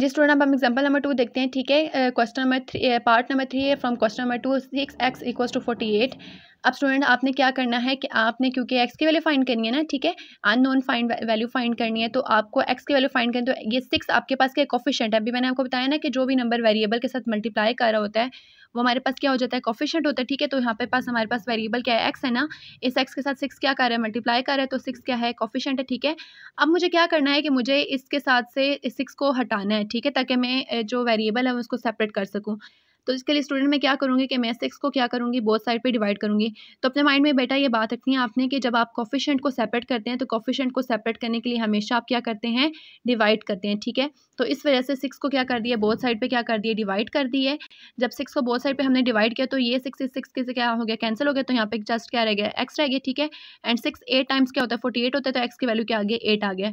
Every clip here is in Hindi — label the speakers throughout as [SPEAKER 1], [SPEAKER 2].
[SPEAKER 1] जी स्टूडेंट अब हम एग्जांपल नंबर टू देखते हैं ठीक है question number three part number three है from question number two six x equals to forty eight अब स्टूडेंट आपने क्या करना है कि आपने क्योंकि एक्स की वैल्यू फाइंड करनी है ना ठीक है अननोन फाइंड वैल्यू फाइंड करनी है तो आपको एक्स की वैल्यू फाइंड करनी तो ये सिक्स आपके पास क्या कॉफिशेंट है अभी मैंने आपको बताया ना कि जो भी नंबर वेरिएबल के साथ मल्टीप्लाई कर रहा होता है वो हमारे पास क्या हो जाता है कॉफिशेंट होता है ठीक है तो यहाँ पे पास हमारे पास वेरिएबल क्या है एक्स है ना इस एक्स के साथ सिक्स क्या कर रहा है मल्टीप्लाई कर रहा है तो सिक्स क्या है कॉफिशेंट है ठीक है अब मुझे क्या करना है कि मुझे इसके साथ से सिक्स को हटाना है ठीक है ताकि मैं जो वेरिएबल है उसको सेपरेट कर सकूँ तो इसके लिए स्टूडेंट मैं क्या करूँगी कि मैं सिक्स को क्या करूँगी बहुत साइड पर डिवाइड करूँगी तो अपने माइंड में बेटा ये बात रखनी है आपने कि जब आप कॉफिशेंट को सेपरेट करते हैं तो कॉफिशेंट को सेपरेट करने के लिए हमेशा आप क्या करते हैं डिवाइड करते हैं ठीक है तो इस वजह से सिक्स को क्या कर दिया बहुत साइड पर क्या कर दिया डिवाइड कर दिए जब सिक्स को बहुत साइड पर हमने डिवाइड किया तो ये सिक्स इस सिक्स के क्या हो गया कैंसिल हो गया तो यहाँ पे जस्ट क्या रह गया एक्स रह गया ठीक है एंड सिक्स एट टाइम्स क्या होता है फोर्टी एट होता है तो एक्स की वैल्यू क्या आ गया एट आ गया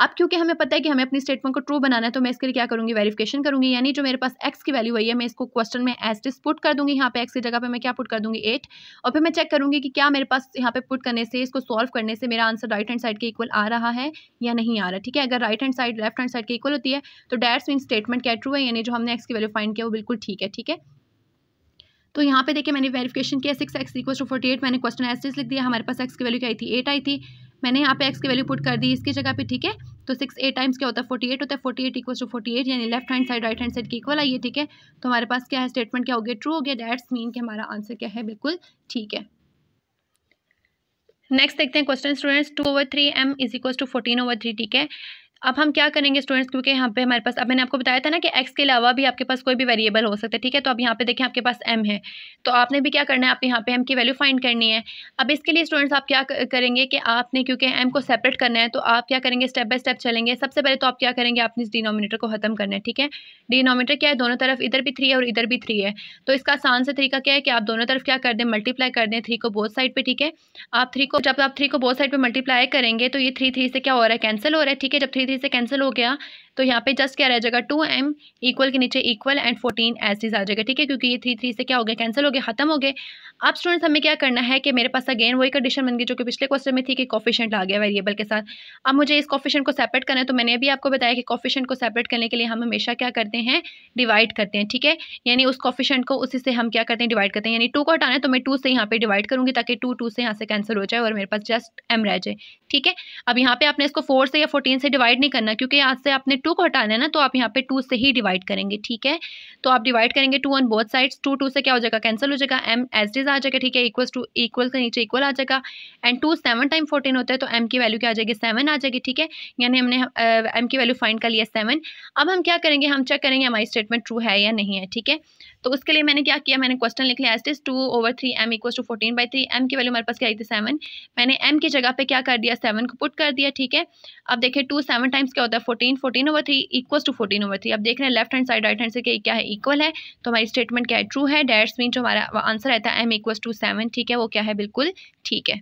[SPEAKER 1] अब क्योंकि हमें पता है कि हमें अपनी स्टेटमेंट को ट्रू बनाना है तो मैं इसके लिए क्या करूँगी वेरीफिकेशन करूँगी यानी जो मेरे पास एक्स की वैल्यू आई है मैं इसको क्वेश्चन में एस डिस पुट कर दूँगी यहाँ पे एक्स की जगह पर मैं क्या पुट कर दूँगी एट और फिर मैं चेक करूँगी कि क्या मेरे पास यहाँ पे पुट करने से इसको सॉल्व करने से मेरा आंसर राइट हैंड साइड के इक्वल आ रहा है या नहीं आ रहा ठीक है अगर right hand side left hand side के इक्वल होती है तो डैट्स मीन स्टेटमेंट क्या ट्रू है यानी जो हमने एक्स की वैल्यू फाइंड किया वो बिल्कुल ठीक है ठीक है तो यहाँ पे देखिए मैंने वेरिफिकेशन किया six x equal to forty eight मैंने क्वेश्चन एस लिख दिया हमारे पास एक्स की वैल्यू क्या आई थी एट आई थी मैंने यहाँ पे एक्स की वैल्यू पुट कर दी इसकी जगह पे ठीक है तो सिक्स ए टाइम्स क्या होता है फोर्टी एट होता है forty eight equal to forty eight यानी left hand side right hand side की इक्वल आई है ठीक है तो हमारे पास क्या है स्टेटमेंट क्या हो गया ट्रू हो गया डैट्स मीन कि हमारा आंसर क्या है बिल्कुल ठीक है नेक्स्ट देखते हैं question students two over three m is equal to fourteen over three ठीक है अब हम क्या करेंगे स्टूडेंट्स क्योंकि यहाँ पे हमारे पास अब मैंने आपको बताया था ना कि एक्स के अलावा भी आपके पास कोई भी वेरिएबल हो सकता है ठीक है तो अब यहाँ पे देखें आपके पास एम है तो आपने भी क्या करना है आप यहाँ पे एम की वैल्यू फाइंड करनी है अब इसके लिए स्टूडेंट्स आप क्या करेंगे कि आपने क्योंकि एम को सेपरेट करना है तो आप क्या करेंगे स्टेप बाय स्टेप चलेंगे सबसे पहले तो आप क्या करेंगे आपने इस डिनोमिनेटर को ख़त्म करना है ठीक है डिनोमीटर क्या है दोनों तरफ इधर भी थ्री है और इधर भी थ्री है तो इसका आसान से तरीका क्या है कि आप दोनों तरफ क्या कर दें मल्टीप्लाई कर दें थ्री को बोथ साइड पर ठीक है आप थ्री को जब आप थ्री को बोथ साइड पर मल्टीप्लाई करेंगे तो ये थ्री थ्री से क्या हो रहा है कैंसिल हो रहा है ठीक है जब थ्री से कैंसिल हो गया तो यहाँ पे जस्ट क्या रह जाएगा टू एम इक्वल के नीचे इक्वल एंड फोर्टीन एसिस आ जाएगा ठीक है क्योंकि ये थ्री थ्री से क्या हो गया कैंसिल हो गया खत्म हो गए अब स्टूडेंट्स हमें क्या करना है कि मेरे पास अगेन वही कंडीशन बन गई जो कि पिछले क्वेश्चन में थी कि कॉफिशेंट आ गया वेरिएबल के साथ अब मुझे इस कॉफिशेंट को सेपरेट करना है तो मैंने भी आपको बताया कि कॉफिशेंट को सेपरेट करने के लिए हम हमेशा क्या करते हैं डिवाइड करते हैं ठीक है यानी उस कॉफिशेंट को उसी से हम क्या करते हैं डिवाइड करते हैं यानी टू को हटाना है तो मैं टू से यहाँ पर डिवाइड करूँगी ताकि टू टू से यहाँ से कैंसिल हो जाए और मेरे पास जस्ट एम रह जाए ठीक है अब यहाँ पर आपने इसको फोर से या फोर्टीन से डिवाइड नहीं करना क्योंकि यहाँ से आपने टू टू को हटाना है ना तो आप यहाँ पे टू से ही डिवाइड करेंगे ठीक है तो आप डिवाइड करेंगे two on both sides two two से क्या हो जाएगा कैंसिल हो जाएगा एम एज डिज आ जाएगा ठीक है इक्वल टू इक्वल के नीचे इक्वल आ जाएगा and two seven time fourteen होता है तो एम की वैल्यू क्या आ जाएगी सेवन आ जाएगी ठीक है यानी हमने एम की वैल्यू फाइंड कर लिया सेवन अब हम क्या करेंगे हम चेक करेंगे हमारी स्टेटमेंट ट्रू है या नहीं है ठीक है तो उसके लिए मैंने क्या किया मैंने क्वेश्चन लिख लिया as this two over three m equal to fourteen by three m की वैल्यू हमारे पास क्या आई थी सेवन मैंने एम की जगह पे क्या कर दिया सेवन को पुट कर दिया ठीक है अब देखिए टू सेवन टाइम्स क्या होता है fourteen fourteen over over three equal to fourteen over three अब देख रहे हैं left hand side right hand से क्या है इक्वल है तो हमारी स्टेटमेंट क्या है ट्रू है डैट्स मीन जो हमारा आंसर रहता है एम इक्वल टू सेवन ठीक है वो क्या है बिल्कुल ठीक है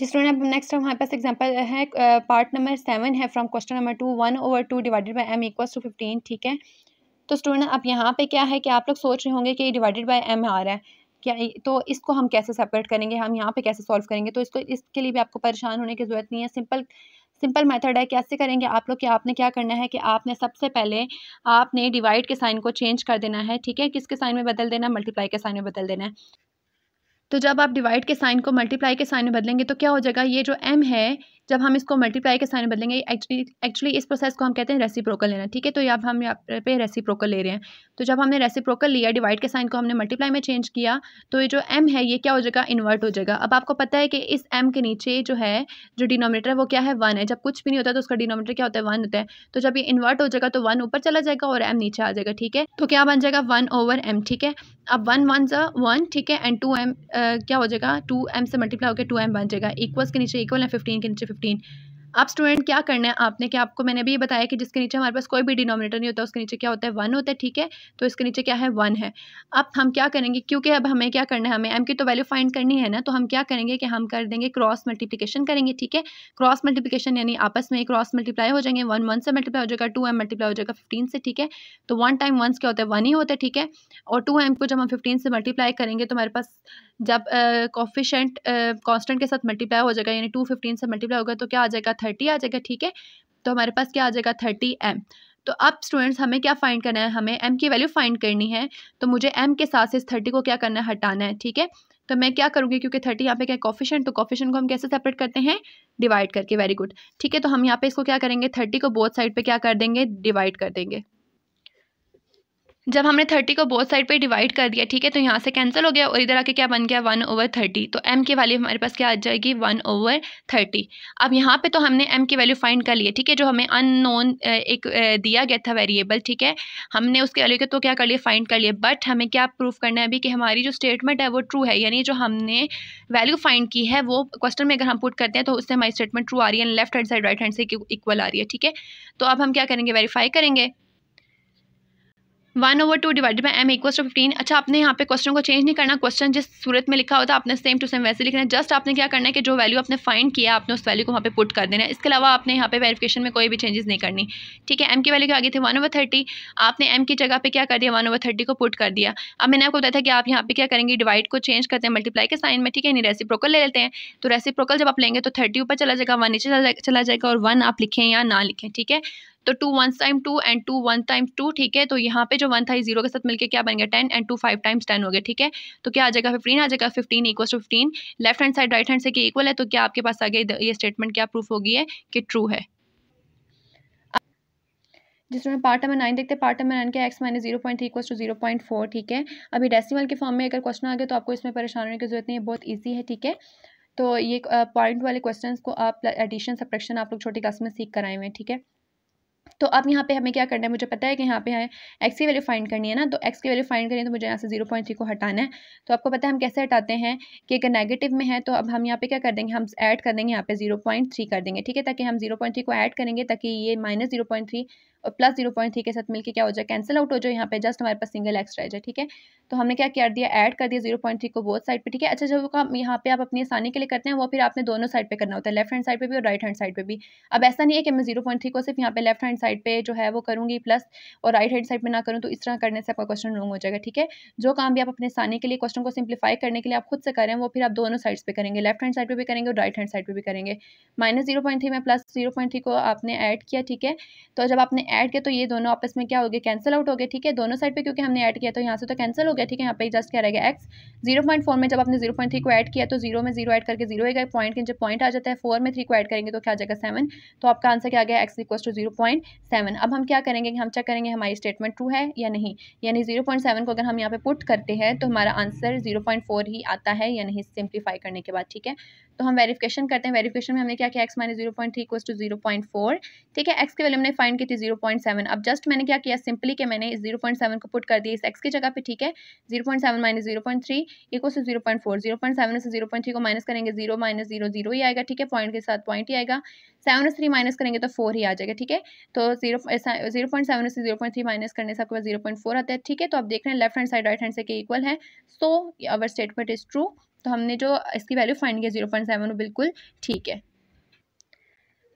[SPEAKER 1] जिस स्टूडेंट अब नेक्स्ट हमारे पास एग्जांपल है पार्ट नंबर सेवन है from question number two one over two divided by m equals to fifteen ठीक है तो स्टूडेंट अब यहाँ पे क्या है कि आप लोग सोच रहे होंगे कि डिवाइडेड बाय एम आ रहा है क्या तो इसको हम कैसे सेपरेट करेंगे हम यहाँ पे कैसे सॉल्व करेंगे तो इसको इसके लिए भी आपको परेशान होने की ज़रूरत नहीं है सिंपल सिंपल मेथड है कैसे करेंगे आप लोग कि आपने क्या करना है कि आपने सबसे पहले आपने डिवाइड के साइन को चेंज कर देना है ठीक है किसके साइन में बदल देना मल्टीप्लाई के साइन में बदल देना है तो जब आप डिवाइड के साइन को मल्टीप्लाई के साइन में बदलेंगे तो क्या हो जाएगा ये जो एम है जब हम इसको मल्टीप्लाई के साइन बदलेंगे एक्चुअली एक्चुअली इस प्रोसेस को हम कहते हैं रेसिप्रोकल लेना ठीक है तो अब हम यहाँ पे रेसिप्रोकल ले रहे हैं तो जब हमने रेसिप्रोकल लिया डिवाइड के साइन को हमने मल्टीप्लाई में चेंज किया तो ये जो एम है ये क्या हो जाएगा इन्वर्ट हो जाएगा अब आपको पता है कि इस एम के नीचे जो है जो डिनोमीटर है वो क्या है वन है जब कुछ भी नहीं होता तो उसका डिनोमीटर क्या होता है वन होता है तो जब ये इन्वर्ट हो जाएगा तो वन ऊपर चला जाएगा और एम नीचे आ जाएगा ठीक है तो क्या बन जाएगा वन ओवर एम ठीक है अब वन वन ज़ा वन ठीक है एंड टू एम क्या हो जाएगा टू एम से मल्टीप्लाई होकर टू एम बन जाएगा इक्वल्स के नीचे इक्वल है फिफ्टीन के नीचे फिफ्टीन अब स्टूडेंट क्या करना है आपने कि आपको मैंने भी ये बताया कि जिसके नीचे हमारे पास कोई भी डिनोमिनेटर नहीं होता उसके नीचे क्या होता है वन होता है ठीक है तो इसके नीचे क्या है वन है अब हम क्या करेंगे क्योंकि अब हमें क्या करना है हमें एम की तो वैल्यू फाइंड करनी है ना तो हम क्या करेंगे कि हम कर देंगे क्रॉस मल्टीप्लीकेशन करेंगे ठीक है क्रॉस मल्टीप्लीकेशन यानी आपस में क्रॉस मल्टीप्लाई हो जाएंगे वन वन से मल्टीप्लाई हो जाएगा टू एम मल्टीप्लाई हो जाएगा फिफ्टीन से ठीक है तो वन टाइम वन क्या होता है वन ही होता है ठीक है और टू एम को जब हम फिफ्टीन से मल्टीप्लाई करेंगे तो हमारे पास जब कॉफिशेंट कांस्टेंट के साथ मल्टीप्लाई हो जाएगा यानी टू फिफ्टीन से मल्टीप्लाई होगा तो क्या आ जाएगा थर्टी आ जाएगा ठीक है तो हमारे पास क्या आ जाएगा थर्टी एम तो अब स्टूडेंट्स हमें क्या फाइंड करना है हमें एम की वैल्यू फाइंड करनी है तो मुझे एम के साथ से इस थर्टी को क्या करना है हटाना है ठीक है तो मैं क्या करूँगी क्योंकि थर्टी यहाँ पे क्या कॉफिशेंट तो कॉफिशन को हम कैसे सेपरेट करते हैं डिवाइड करके वेरी गुड ठीक है तो हम यहाँ पे इसको क्या करेंगे थर्टी को बोथ साइड पे क्या कर देंगे डिवाइड कर देंगे जब हमने थर्टी को बोथ साइड पे डिवाइड कर दिया ठीक है तो यहाँ से कैंसिल हो गया और इधर आके क्या बन गया वन ओवर थर्टी तो एम की वैल्यू हमारे पास क्या आ जाएगी वन ओवर थर्टी अब यहाँ पे तो हमने एम की वैल्यू फाइंड कर लिया ठीक है जो हमें अननोन एक दिया गया था वेरिएबल ठीक है हमने उसके वैल्यू को तो क्या कर लिया फाइंड कर लिया बट हमें क्या प्रूफ करना है अभी कि हमारी जो स्टेटमेंट है वो ट्रू है यानी जो हमने वैल्यू फाइंड की है वो क्वेश्चन में अगर हम पुट करते हैं तो उससे हमारी स्टेटमेंट ट्रू आ रही है left hand side right hand से इक्वल आ रही है ठीक है तो अब हम क्या करेंगे वेरीफाई करेंगे one over two divided by m equal to fifteen अच्छा आपने यहाँ पे क्वेश्चन को चेंज नहीं करना क्वेश्चन जिस सूरत में लिखा होता है आपने सेम टू सेम वैसे लिखना है जस्ट आपने क्या करना है कि जो वैल्यू आपने फाइंड किया आपने उस वैल्यू को वहाँ पे पुट कर देना है इसके अलावा आपने यहाँ पे वेरिफिकेशन में कोई भी चेंजेस नहीं करनी ठीक है एम की वैल्यू क्या आगे थे थी वन ओवर थर्टी आपने एम की जगह पर क्या कर दिया वन ओवर थर्टी को पुट कर दिया अब मैंने आपको बताया था कि आप यहाँ पे क्या करेंगे डिवाइड को चेंज करते हैं मल्टीप्लाई के साइन में ठीक है नहीं रेसी प्रोकल ले लेते हैं तो रेसी प्रोकल जब आप लेंगे तो थर्टी ऊपर चला जाएगा वन नीचे चला जाएगा और वन आप लिखें या ना लिखें ठीक है तो two one time two and two one time two ठीक है तो यहाँ पे जो वन था जीरो के साथ मिलकर क्या बन गया ten and two five times ten हो गया ठीक है तो क्या आ जाएगा फिफ्टीन आ जाएगा fifteen equal to fifteen left hand side right hand से इक्वल है तो क्या आपके पास आ गया ये स्टेटमेंट क्या प्रूफ होगी है कि ट्रू है जिसमें पार्ट नंबर नाइन देखते हैं पार्ट नंबर नाइन के x minus zero point three to zero point four ठीक है अभी डेसिमल के फॉर्म में अगर क्वेश्चन आ गया तो आपको इसमें परेशान होने की जरूरत नहीं है बहुत ईजी है ठीक है तो ये पॉइंट वाले क्वेश्चंस को आप एडिशन सप्रेक्शन आप लोग छोटी क्लास में सीख कराए हुए हैं ठीक है तो अब यहाँ पे हमें क्या करना है मुझे पता है कि यहाँ पे हमें एक्स की वैल्यू फाइंड करनी है ना तो एक्स की वैल्यू फाइंड करनी है तो मुझे यहाँ से जीरो पॉइंट थ्री को हटाना है तो आपको पता है हम कैसे हटाते हैं कि अगर नेगेटिव में है तो अब हम यहाँ पे क्या कर देंगे हम ऐड कर देंगे यहाँ पे जीरो पॉइंट थ्री कर देंगे ठीक है ताकि हम जीरो पॉइंट थ्री को ऐड करेंगे ताकि ये माइनस जीरो पॉइंट थ्री और प्लस जीरो पॉइंट थ्री के साथ मिलकर क्या हो जाए कैंसिल आउट हो जाए यहाँ पे जस्ट हमारे पास सिंगल एक्स रह जाए ठीक है तो हमने क्या कर दिया ऐड कर दिया जीरो पॉइंट थ्री को बोथ साइड पे ठीक है अच्छा जो काम यहाँ पे आप अपनी आसानी के लिए करते हैं वो फिर आपने दोनों साइड पे करना होता है लेफ्ट हैंड साइड पे भी और राइट हैंड साइड पे भी अब ऐसा नहीं है कि मैं जीरो पॉइंट थ्री को सिर्फ यहाँ पे लेफ्ट हैंड साइड पे जो है वो करूँगी प्लस और राइट हैंड साइड पर ना करूँ तो इस तरह करने से आपका क्वेश्चन रॉन्ग हो जाएगा ठीक है जो काम भी आप अपने आसानी के लिए क्वेश्चन को सिंप्लीफाई करने के लिए आप खुद से करें वो फिर आप दोनों साइड्स पर करेंगे लेफ्ट हैंड साइड पर भी करेंगे और राइट हैंड साइड पर भी करेंगे माइनस जीरो पॉइंट थ्री में प्लस जीरो पॉइंट थ्री को आपने ऐड किया ठीक है तो जब आपने ऐड किया तो ये दोनों आपस में क्या हो गए कैंसिल आउट हो गए ठीक है दोनों साइड पे क्योंकि हमने ऐड किया तो यहाँ से तो कैंसिल हो गया ठीक है यहाँ पे जस्ट क्या रहेगा एक्स जीरो पॉइंट फोर में जब आपने जीरो पॉइंट थ्री को ऐड किया तो जीरो में जीरो ऐड करके जीरो आएगा पॉइंट के जब पॉइंट आ जाता है फोर में थ्री को ऐड करेंगे तो क्या जाएगा सेवन तो आपका आंसर क्या गया x equal to zero point seven अब हम क्या करेंगे हम चेक करेंगे हमारी स्टेटमेंट ट्रू है या नहीं यानी जीरो पॉइंट सेवन को अगर हम यहाँ पे पुट करते हैं तो हमारा आंसर जीरो पॉइंट फोर ही आता है या नहीं सिंप्लीफाई करने के बाद ठीक है तो हम वेरिफिकेशन करते हैं वेरिफिकेशन में हमने क्या किया x minus zero point three कोस टू जीरो पॉइंट फोर ठीक है एक्स की वैल्यू हमने फाइंड की थी जीरो पॉइंट सेवन अब जस्ट मैंने क्या किया सिंपली कि मैंने इस जीरो पॉइंट सेवन को पुट कर दिया इस एक्स की जगह पे ठीक है zero point seven minus zero point three equal to zero point four zero point seven से जीरो पॉइंट थ्री को माइनस करेंगे जीरो माइनस जीरो जीरो ही आएगा ठीक है पॉइंट के साथ पॉइंट ही आएगा सेवन से थ्री माइनस करेंगे तो फोर ही आ जाएगा ठीक है तो जीरो जीरो पॉइंट सेवन से जीरो पॉइंट थ्री माइनस करने से आपके पास जीरो पॉइंट फोर आता है ठीक है तो आप देख रहे हैं left hand side right hand से के इक्वल है so our statement is true तो हमने जो इसकी वैल्यू फाइंड किया जीरो पॉइंट सेवन वो बिल्कुल ठीक है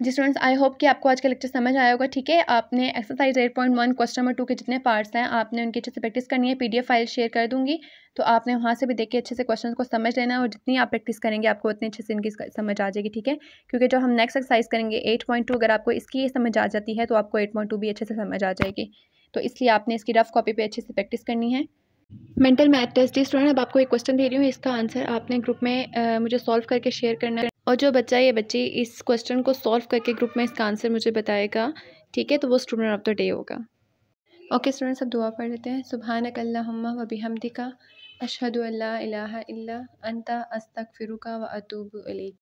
[SPEAKER 1] जी स्टूडेंट्स आई होप कि आपको आज का लेक्चर समझ आया होगा ठीक है आपने exercise eight point one question number two के जितने पार्ट्स हैं आपने उनकी अच्छे से प्रैक्टिस करनी है पीडीएफ फाइल शेयर कर दूंगी तो आपने वहाँ से भी देख के अच्छे से क्वेश्चन को समझ लेना है और जितनी आप प्रैक्टिस करेंगे आपको उतनी अच्छे से इनकी समझ आ जाएगी ठीक है क्योंकि जो हम नेक्स्ट एक्सरसाइज करेंगे एट पॉइंट टू अगर आपको इसकी समझ आ जाती है तो आपको एट पॉइंट टू भी अच्छे से समझ आ जाएगी तो इसलिए आपने इसकी रफ़ कॉपी पर अच्छे से प्रैक्टिस करनी है मेंटल मैथ टेस्ट जी स्टूडेंट अब आपको एक क्वेश्चन दे रही हूँ इसका आंसर आपने ग्रुप में आ, मुझे सॉल्व करके शेयर करना है और जो बच्चा या बच्ची इस क्वेश्चन को सॉल्व करके ग्रुप में इसका आंसर मुझे बताएगा ठीक है तो वो स्टूडेंट ऑफ द डे होगा ओके स्टूडेंट्स अब दुआ पढ़ लेते हैं सुबह नकल्ला वबी हमदिका अशहद अल्ला इलाहा अंता अस्तक फ़िरुका व अतूब अली